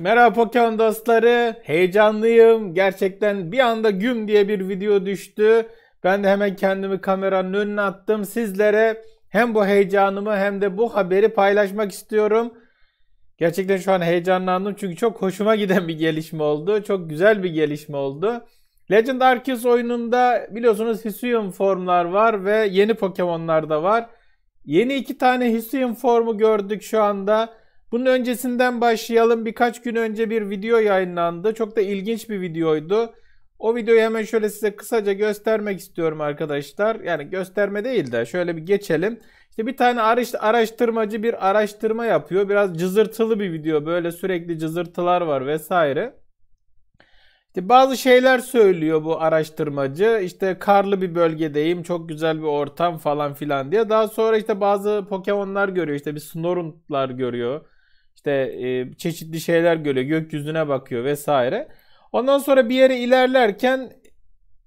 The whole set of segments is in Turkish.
Merhaba Pokemon dostları. Heyecanlıyım. Gerçekten bir anda güm diye bir video düştü. Ben de hemen kendimi kameranın önüne attım. Sizlere hem bu heyecanımı hem de bu haberi paylaşmak istiyorum. Gerçekten şu an heyecanlandım çünkü çok hoşuma giden bir gelişme oldu. Çok güzel bir gelişme oldu. Legend Arceus oyununda biliyorsunuz Hisuian formlar var ve yeni Pokemon'lar da var. Yeni iki tane Hisuian formu gördük şu anda. Bunun öncesinden başlayalım. Birkaç gün önce bir video yayınlandı. Çok da ilginç bir videoydu. O videoyu hemen şöyle size kısaca göstermek istiyorum arkadaşlar. Yani gösterme değil de şöyle bir geçelim. İşte bir tane araştırmacı bir araştırma yapıyor. Biraz cızırtılı bir video. Böyle sürekli cızırtılar var vesaire. İşte bazı şeyler söylüyor bu araştırmacı. İşte karlı bir bölgedeyim, çok güzel bir ortam falan filan diye. Daha sonra işte bazı Pokemon'lar görüyor. İşte bir Snorunt'lar görüyor. İşte e, çeşitli şeyler görüyor, gökyüzüne bakıyor vesaire. Ondan sonra bir yere ilerlerken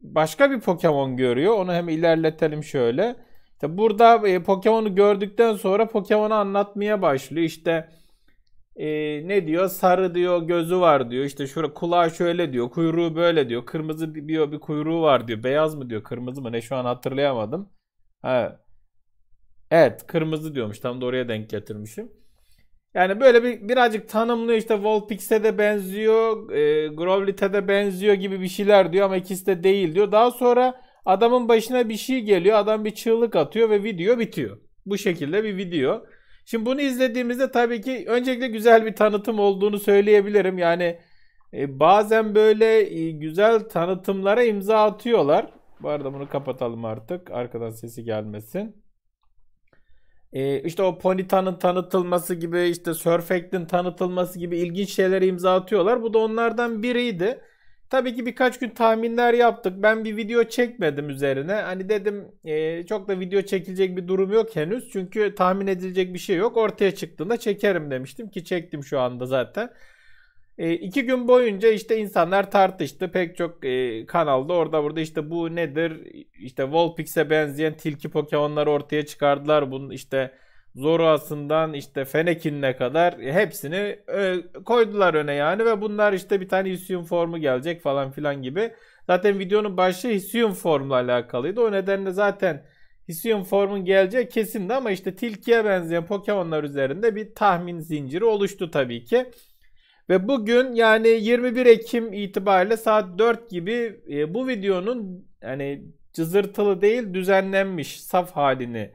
başka bir Pokemon görüyor. Onu hem ilerletelim şöyle. İşte burada e, Pokemon'u gördükten sonra Pokemon'u anlatmaya başlıyor. İşte e, ne diyor? Sarı diyor, gözü var diyor. İşte şura kulağı şöyle diyor, kuyruğu böyle diyor. Kırmızı diyor bir kuyruğu var diyor. Beyaz mı diyor, kırmızı mı ne şu an hatırlayamadım. Ha. Evet, kırmızı diyormuş. Tam da oraya denk getirmişim. Yani böyle bir birazcık tanımlıyor işte Volpix'e de benziyor, e, Grovlit'e de benziyor gibi bir şeyler diyor ama ikisi de değil diyor. Daha sonra adamın başına bir şey geliyor. Adam bir çığlık atıyor ve video bitiyor. Bu şekilde bir video. Şimdi bunu izlediğimizde tabii ki öncelikle güzel bir tanıtım olduğunu söyleyebilirim. Yani e, bazen böyle e, güzel tanıtımlara imza atıyorlar. Bu arada bunu kapatalım artık. Arkadan sesi gelmesin. Ee, işte o Ponyta'nın tanıtılması gibi işte Surfact'in tanıtılması gibi ilginç şeylere imza atıyorlar. Bu da onlardan biriydi. Tabii ki birkaç gün tahminler yaptık. Ben bir video çekmedim üzerine. Hani dedim e, çok da video çekilecek bir durum yok henüz. Çünkü tahmin edilecek bir şey yok. Ortaya çıktığında çekerim demiştim ki çektim şu anda zaten. E, iki gün boyunca işte insanlar tartıştı. Pek çok e, kanalda orada burada işte bu nedir? İşte Volpix'e benzeyen tilki Pokemon'ları ortaya çıkardılar. Bunun işte Zoroas'ından işte Fenekin'le kadar hepsini e, koydular öne yani ve bunlar işte bir tane Hisium formu gelecek falan filan gibi. Zaten videonun başı Hisium formla alakalıydı. O nedenle zaten Hisium formun geleceği kesindi ama işte tilkiye benzeyen Pokemon'lar üzerinde bir tahmin zinciri oluştu tabii ki. Ve bugün yani 21 Ekim itibariyle saat 4 gibi e, bu videonun yani cızırtılı değil düzenlenmiş saf halini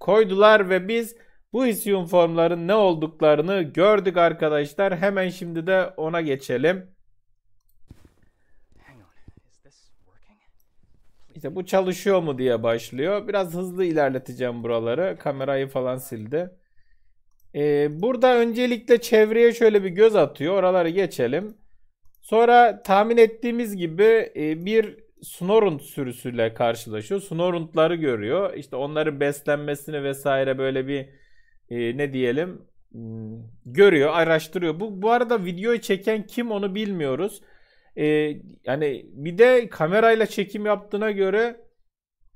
koydular ve biz bu isyum formların ne olduklarını gördük arkadaşlar. Hemen şimdi de ona geçelim. İşte bu çalışıyor mu diye başlıyor. Biraz hızlı ilerleteceğim buraları. Kamerayı falan sildi. Ee, burada öncelikle çevreye şöyle bir göz atıyor. Oraları geçelim. Sonra tahmin ettiğimiz gibi e, bir Snorund sürüsüyle karşılaşıyor. Snorundları görüyor. İşte onların beslenmesini vesaire böyle bir e, ne diyelim hmm, görüyor, araştırıyor. Bu bu arada videoyu çeken kim onu bilmiyoruz. Ee, yani bir de kamerayla çekim yaptığına göre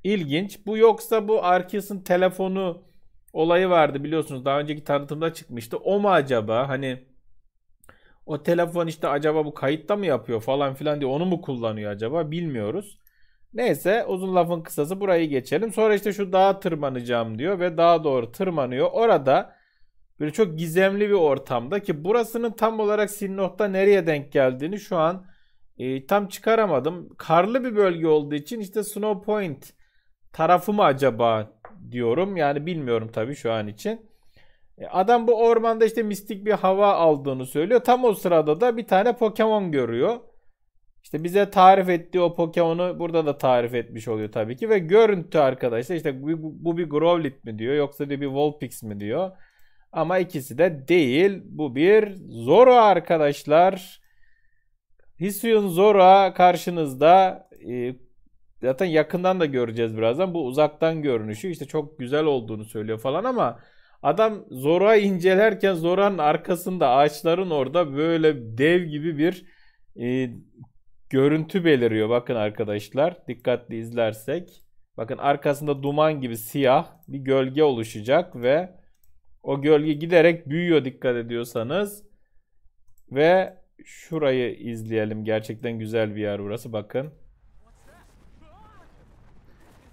ilginç. Bu yoksa bu Arkis'in telefonu olayı vardı biliyorsunuz daha önceki tanıtımda çıkmıştı. O mu acaba hani o telefon işte acaba bu kayıtta mı yapıyor falan filan diye onu mu kullanıyor acaba bilmiyoruz. Neyse uzun lafın kısası burayı geçelim. Sonra işte şu dağa tırmanacağım diyor ve daha doğru tırmanıyor. Orada böyle çok gizemli bir ortamda ki burasının tam olarak Sinnoh'ta nereye denk geldiğini şu an e, tam çıkaramadım. Karlı bir bölge olduğu için işte Snow Point tarafı mı acaba diyorum. Yani bilmiyorum tabii şu an için. E, adam bu ormanda işte mistik bir hava aldığını söylüyor. Tam o sırada da bir tane Pokemon görüyor. İşte bize tarif ettiği o Pokemon'u burada da tarif etmiş oluyor tabii ki. Ve görüntü arkadaşlar işte bu bir Growlit mi diyor yoksa diyor bir Volpix mi diyor. Ama ikisi de değil. Bu bir Zoro arkadaşlar. Hisuian Zoro karşınızda e, zaten yakından da göreceğiz birazdan. Bu uzaktan görünüşü işte çok güzel olduğunu söylüyor falan ama adam Zora incelerken Zora'nın arkasında ağaçların orada böyle dev gibi bir e, görüntü beliriyor. Bakın arkadaşlar dikkatli izlersek. Bakın arkasında duman gibi siyah bir gölge oluşacak ve o gölge giderek büyüyor dikkat ediyorsanız. Ve şurayı izleyelim. Gerçekten güzel bir yer burası bakın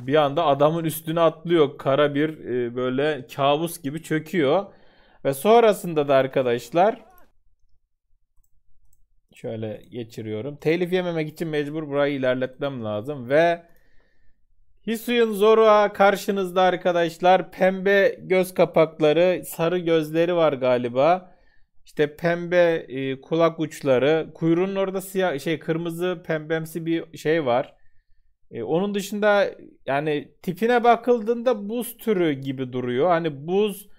bir anda adamın üstüne atlıyor. Kara bir e, böyle kabus gibi çöküyor. Ve sonrasında da arkadaşlar şöyle geçiriyorum. Telif yememek için mecbur burayı ilerletmem lazım ve Hisuyun Zoro'a karşınızda arkadaşlar pembe göz kapakları, sarı gözleri var galiba. İşte pembe e, kulak uçları, kuyruğunun orada siyah şey kırmızı pembemsi bir şey var. E, onun dışında yani tipine bakıldığında buz türü gibi duruyor. Hani buz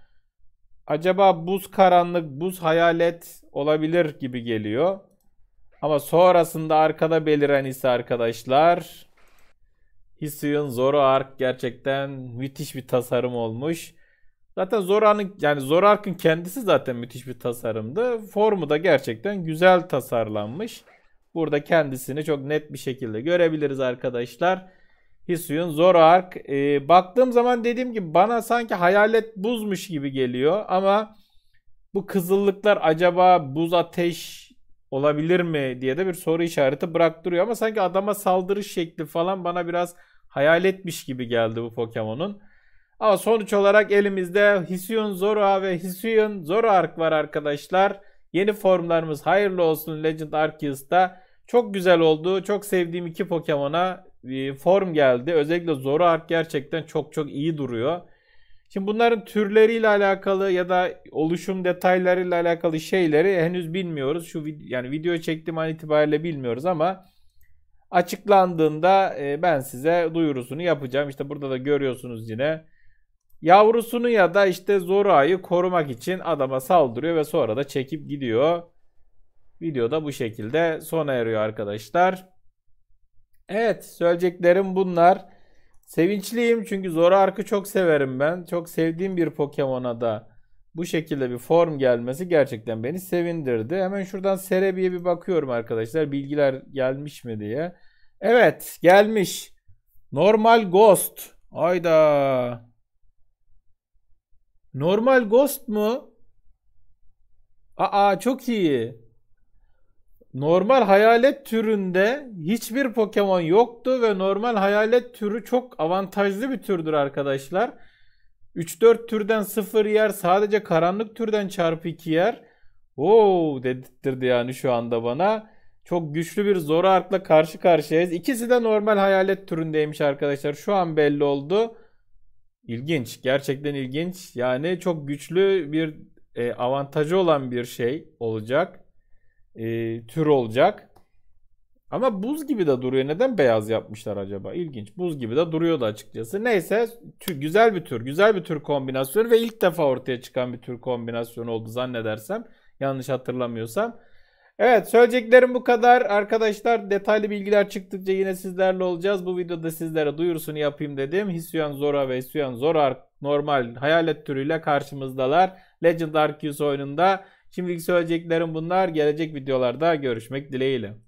acaba buz karanlık, buz hayalet olabilir gibi geliyor. Ama sonrasında arkada beliren ise arkadaşlar Hisuyun Zoroark gerçekten müthiş bir tasarım olmuş. Zaten Zoroark'ın yani Zoroark'ın kendisi zaten müthiş bir tasarımdı. Formu da gerçekten güzel tasarlanmış. Burada kendisini çok net bir şekilde görebiliriz arkadaşlar. Hisuyun Zoroark. E, ee, baktığım zaman dediğim gibi bana sanki hayalet buzmuş gibi geliyor ama bu kızıllıklar acaba buz ateş olabilir mi diye de bir soru işareti bıraktırıyor ama sanki adama saldırı şekli falan bana biraz hayaletmiş gibi geldi bu Pokemon'un. Ama sonuç olarak elimizde Hisuyun Zoroark ve Hisuyun Zoroark var arkadaşlar. Yeni formlarımız hayırlı olsun Legend Arceus'ta. Çok güzel oldu. Çok sevdiğim iki Pokemon'a e, form geldi. Özellikle Zoroark gerçekten çok çok iyi duruyor. Şimdi bunların türleriyle alakalı ya da oluşum detaylarıyla alakalı şeyleri henüz bilmiyoruz. Şu vid yani video çektiğim an itibariyle bilmiyoruz ama açıklandığında e, ben size duyurusunu yapacağım. İşte burada da görüyorsunuz yine. Yavrusunu ya da işte Zora'yı korumak için adama saldırıyor ve sonra da çekip gidiyor videoda bu şekilde sona eriyor arkadaşlar. Evet söyleyeceklerim bunlar. Sevinçliyim çünkü Zoroark'ı çok severim ben. Çok sevdiğim bir Pokemon'a da bu şekilde bir form gelmesi gerçekten beni sevindirdi. Hemen şuradan Serebi'ye bir bakıyorum arkadaşlar. Bilgiler gelmiş mi diye. Evet gelmiş. Normal Ghost. Ayda. Normal Ghost mu? Aa çok iyi normal hayalet türünde hiçbir Pokemon yoktu ve normal hayalet türü çok avantajlı bir türdür arkadaşlar. 3-4 türden 0 yer sadece karanlık türden çarpı 2 yer. Oo dedirtti yani şu anda bana. Çok güçlü bir zor Zoroark'la karşı karşıyayız. İkisi de normal hayalet türündeymiş arkadaşlar. Şu an belli oldu. İlginç. Gerçekten ilginç. Yani çok güçlü bir e, avantajı olan bir şey olacak e, tür olacak. Ama buz gibi de duruyor. Neden beyaz yapmışlar acaba? İlginç. Buz gibi de da açıkçası. Neyse tür, güzel bir tür. Güzel bir tür kombinasyonu ve ilk defa ortaya çıkan bir tür kombinasyonu oldu zannedersem. Yanlış hatırlamıyorsam. Evet söyleyeceklerim bu kadar. Arkadaşlar detaylı bilgiler çıktıkça yine sizlerle olacağız. Bu videoda sizlere duyurusunu yapayım dedim. Hisuyan Zora ve Hisuyan Zora normal hayalet türüyle karşımızdalar. Legend Arceus oyununda Şimdilik söyleyeceklerim bunlar. Gelecek videolarda görüşmek dileğiyle.